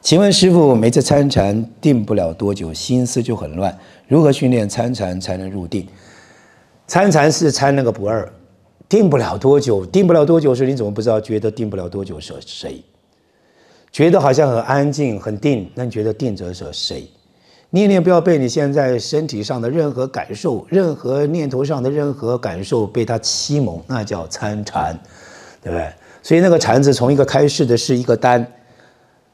请问师傅，每次参禅定不了多久，心思就很乱，如何训练参禅才能入定？参禅是参那个不二，定不了多久，定不了多久时，你怎么不知道？觉得定不了多久是谁？觉得好像很安静、很定，那你觉得定者是谁？念念不要被你现在身体上的任何感受、任何念头上的任何感受被他欺蒙，那叫参禅，对不对？所以那个禅字，从一个开示的是一个单。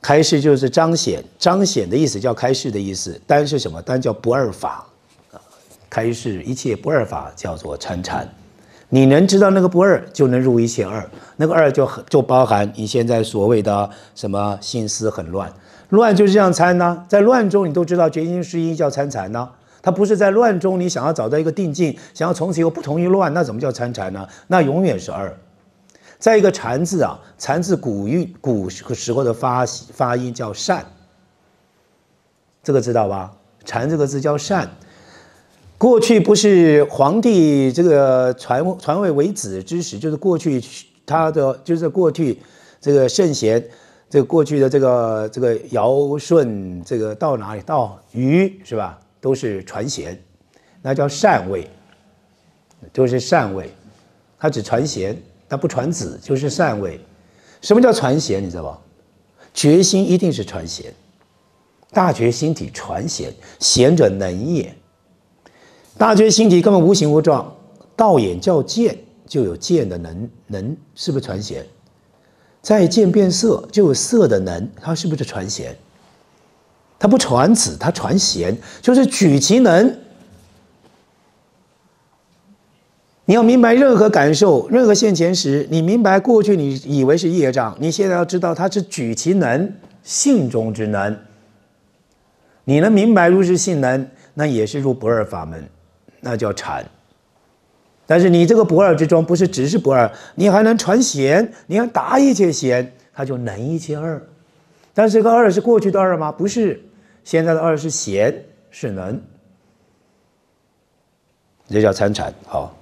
开示就是彰显，彰显的意思叫开示的意思。单是什么？单叫不二法啊。开示一切不二法叫做参禅。你能知道那个不二，就能入一切二。那个二就就包含你现在所谓的什么心思很乱，乱就是这样参呢？在乱中你都知道觉心是一叫参禅呢？它不是在乱中你想要找到一个定境，想要从此以后不同于乱，那怎么叫参禅呢？那永远是二。再一个“禅”字啊，“禅”字古韵古时候的发发音叫“善”，这个知道吧？“禅”这个字叫“善”。过去不是皇帝这个传传位为子之时，就是过去他的，就是过去这个圣贤，这过去的这个这个尧舜，这个到哪里到禹是吧？都是传贤，那叫禅位，都是禅位，他只传贤。那不传子就是善位，什么叫传贤？你知道吧？决心一定是传贤，大觉心体传贤，贤者能也。大觉心体根本无形无状，道眼叫见，就有见的能，能是不是传贤？再见变色，就有色的能，它是不是传贤？它不传子，它传贤，就是举其能。你要明白任何感受，任何现前时，你明白过去你以为是业障，你现在要知道它是举其能性中之能。你能明白如是性能，那也是入不二法门，那叫禅。但是你这个不二之中，不是只是不二，你还能传贤，你还达一切贤，它就能一切二。但是这个二是过去的二吗？不是，现在的二是贤是能，这叫参禅好。